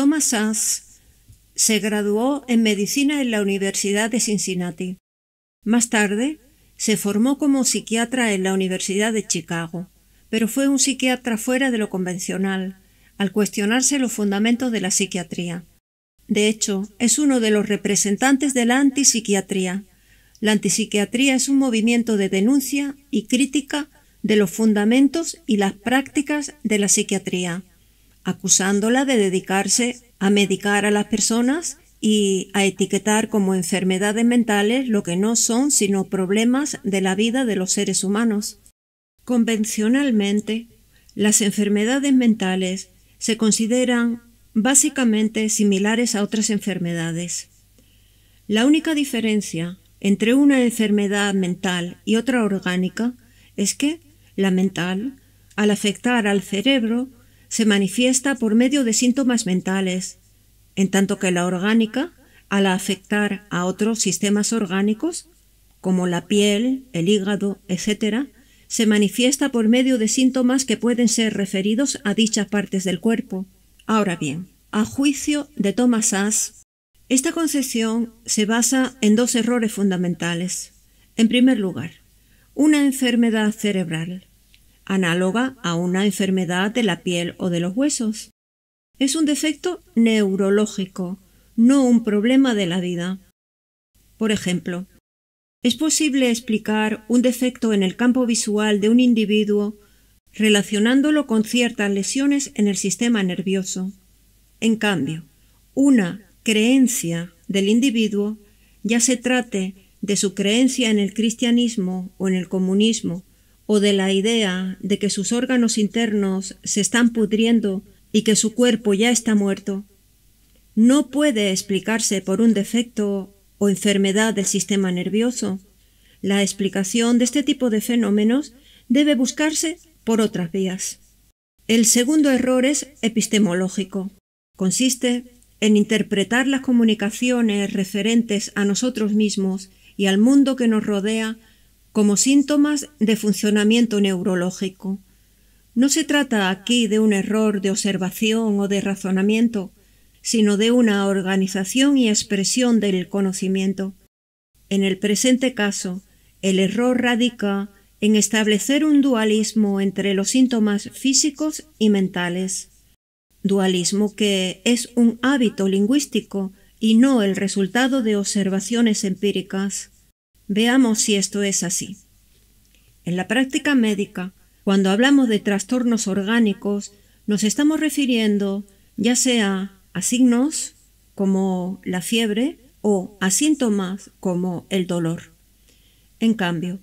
Thomas Sanz se graduó en medicina en la Universidad de Cincinnati. Más tarde, se formó como psiquiatra en la Universidad de Chicago, pero fue un psiquiatra fuera de lo convencional, al cuestionarse los fundamentos de la psiquiatría. De hecho, es uno de los representantes de la antipsiquiatría. La antipsiquiatría es un movimiento de denuncia y crítica de los fundamentos y las prácticas de la psiquiatría acusándola de dedicarse a medicar a las personas y a etiquetar como enfermedades mentales lo que no son sino problemas de la vida de los seres humanos. Convencionalmente, las enfermedades mentales se consideran básicamente similares a otras enfermedades. La única diferencia entre una enfermedad mental y otra orgánica es que la mental, al afectar al cerebro, se manifiesta por medio de síntomas mentales, en tanto que la orgánica, al afectar a otros sistemas orgánicos, como la piel, el hígado, etc., se manifiesta por medio de síntomas que pueden ser referidos a dichas partes del cuerpo. Ahora bien, a juicio de Thomas Sass, esta concepción se basa en dos errores fundamentales. En primer lugar, una enfermedad cerebral, análoga a una enfermedad de la piel o de los huesos. Es un defecto neurológico, no un problema de la vida. Por ejemplo, ¿es posible explicar un defecto en el campo visual de un individuo relacionándolo con ciertas lesiones en el sistema nervioso? En cambio, una creencia del individuo, ya se trate de su creencia en el cristianismo o en el comunismo o de la idea de que sus órganos internos se están pudriendo y que su cuerpo ya está muerto, no puede explicarse por un defecto o enfermedad del sistema nervioso. La explicación de este tipo de fenómenos debe buscarse por otras vías. El segundo error es epistemológico. Consiste en interpretar las comunicaciones referentes a nosotros mismos y al mundo que nos rodea como síntomas de funcionamiento neurológico. No se trata aquí de un error de observación o de razonamiento, sino de una organización y expresión del conocimiento. En el presente caso, el error radica en establecer un dualismo entre los síntomas físicos y mentales, dualismo que es un hábito lingüístico y no el resultado de observaciones empíricas. Veamos si esto es así. En la práctica médica, cuando hablamos de trastornos orgánicos, nos estamos refiriendo ya sea a signos como la fiebre o a síntomas como el dolor. En cambio,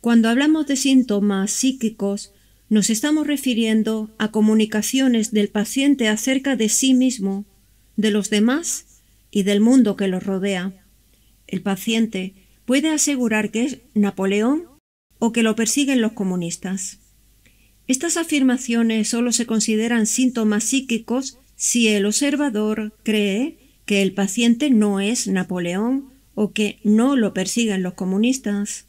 cuando hablamos de síntomas psíquicos, nos estamos refiriendo a comunicaciones del paciente acerca de sí mismo, de los demás y del mundo que lo rodea. El paciente puede asegurar que es Napoleón o que lo persiguen los comunistas. Estas afirmaciones solo se consideran síntomas psíquicos si el observador cree que el paciente no es Napoleón o que no lo persiguen los comunistas.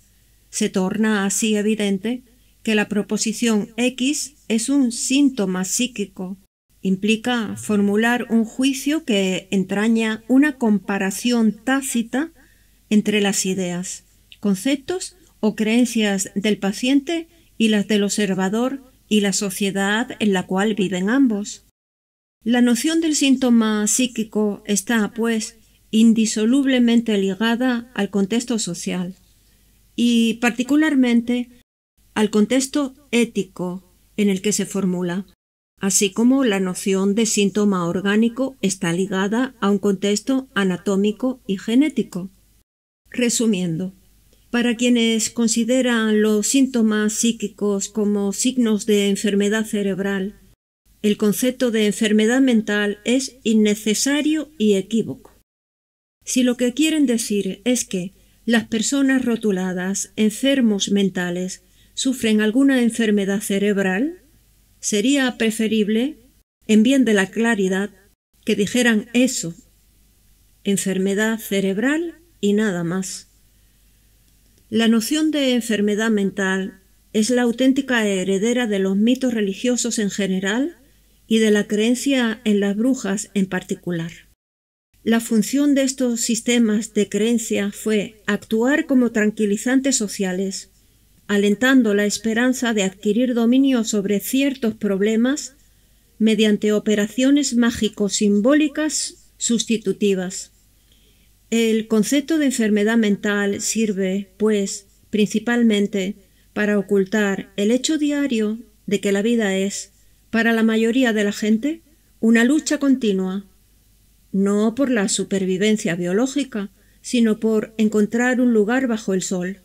Se torna así evidente que la proposición X es un síntoma psíquico. Implica formular un juicio que entraña una comparación tácita entre las ideas, conceptos o creencias del paciente y las del observador y la sociedad en la cual viven ambos. La noción del síntoma psíquico está, pues, indisolublemente ligada al contexto social y particularmente al contexto ético en el que se formula, así como la noción de síntoma orgánico está ligada a un contexto anatómico y genético. Resumiendo, para quienes consideran los síntomas psíquicos como signos de enfermedad cerebral, el concepto de enfermedad mental es innecesario y equívoco. Si lo que quieren decir es que las personas rotuladas enfermos mentales sufren alguna enfermedad cerebral, sería preferible, en bien de la claridad, que dijeran eso, enfermedad cerebral y nada más. La noción de enfermedad mental es la auténtica heredera de los mitos religiosos en general y de la creencia en las brujas en particular. La función de estos sistemas de creencia fue actuar como tranquilizantes sociales, alentando la esperanza de adquirir dominio sobre ciertos problemas mediante operaciones mágico-simbólicas sustitutivas. El concepto de enfermedad mental sirve, pues, principalmente para ocultar el hecho diario de que la vida es, para la mayoría de la gente, una lucha continua, no por la supervivencia biológica, sino por encontrar un lugar bajo el sol,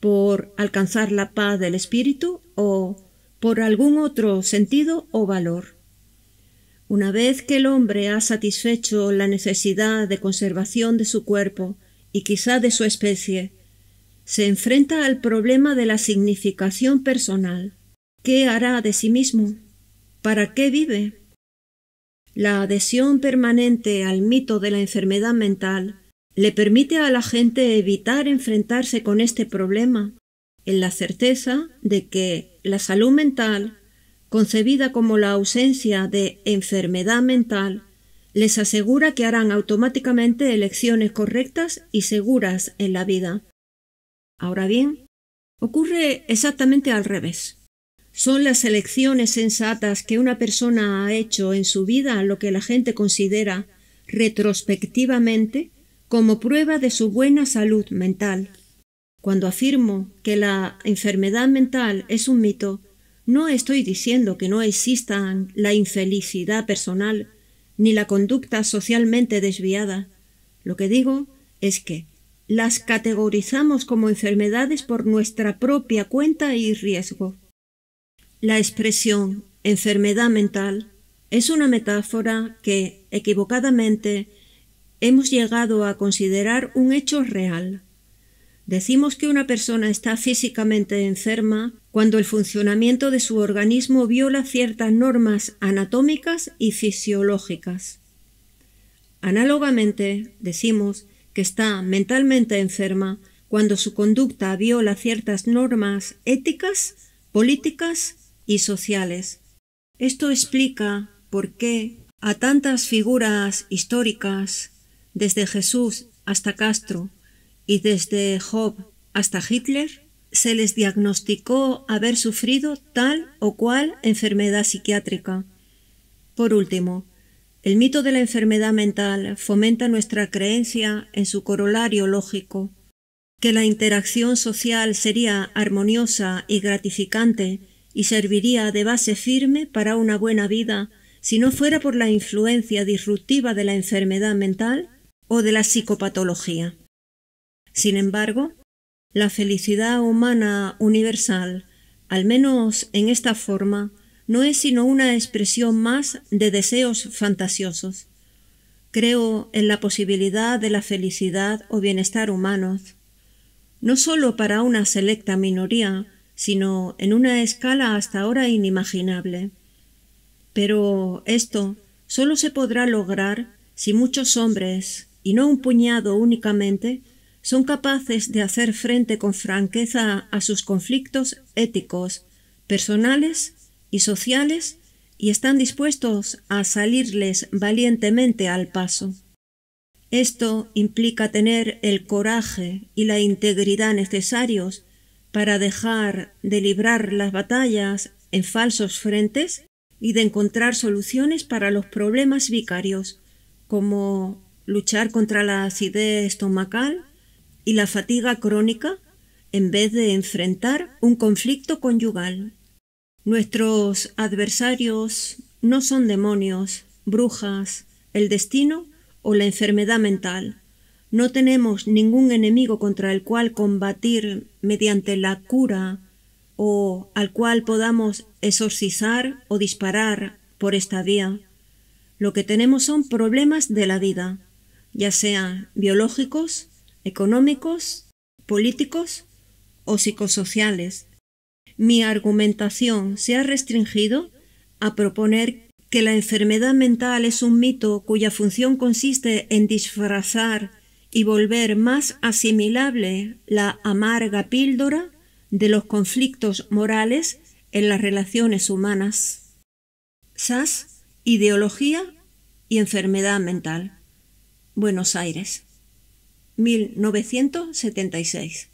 por alcanzar la paz del espíritu o por algún otro sentido o valor. Una vez que el hombre ha satisfecho la necesidad de conservación de su cuerpo y quizá de su especie, se enfrenta al problema de la significación personal. ¿Qué hará de sí mismo? ¿Para qué vive? La adhesión permanente al mito de la enfermedad mental le permite a la gente evitar enfrentarse con este problema, en la certeza de que la salud mental concebida como la ausencia de enfermedad mental, les asegura que harán automáticamente elecciones correctas y seguras en la vida. Ahora bien, ocurre exactamente al revés. Son las elecciones sensatas que una persona ha hecho en su vida lo que la gente considera retrospectivamente como prueba de su buena salud mental. Cuando afirmo que la enfermedad mental es un mito, no estoy diciendo que no existan la infelicidad personal ni la conducta socialmente desviada. Lo que digo es que las categorizamos como enfermedades por nuestra propia cuenta y riesgo. La expresión enfermedad mental es una metáfora que, equivocadamente, hemos llegado a considerar un hecho real. Decimos que una persona está físicamente enferma cuando el funcionamiento de su organismo viola ciertas normas anatómicas y fisiológicas. Análogamente, decimos que está mentalmente enferma cuando su conducta viola ciertas normas éticas, políticas y sociales. Esto explica por qué a tantas figuras históricas, desde Jesús hasta Castro y desde Job hasta Hitler, se les diagnosticó haber sufrido tal o cual enfermedad psiquiátrica. Por último, el mito de la enfermedad mental fomenta nuestra creencia en su corolario lógico, que la interacción social sería armoniosa y gratificante y serviría de base firme para una buena vida si no fuera por la influencia disruptiva de la enfermedad mental o de la psicopatología. Sin embargo, la felicidad humana universal, al menos en esta forma, no es sino una expresión más de deseos fantasiosos. Creo en la posibilidad de la felicidad o bienestar humanos, no sólo para una selecta minoría, sino en una escala hasta ahora inimaginable. Pero esto sólo se podrá lograr si muchos hombres, y no un puñado únicamente, son capaces de hacer frente con franqueza a sus conflictos éticos, personales y sociales y están dispuestos a salirles valientemente al paso. Esto implica tener el coraje y la integridad necesarios para dejar de librar las batallas en falsos frentes y de encontrar soluciones para los problemas vicarios, como luchar contra la acidez estomacal, y la fatiga crónica en vez de enfrentar un conflicto conyugal. Nuestros adversarios no son demonios, brujas, el destino o la enfermedad mental. No tenemos ningún enemigo contra el cual combatir mediante la cura o al cual podamos exorcizar o disparar por esta vía. Lo que tenemos son problemas de la vida, ya sean biológicos, económicos, políticos o psicosociales. Mi argumentación se ha restringido a proponer que la enfermedad mental es un mito cuya función consiste en disfrazar y volver más asimilable la amarga píldora de los conflictos morales en las relaciones humanas. SAS, ideología y enfermedad mental. Buenos Aires. 1976.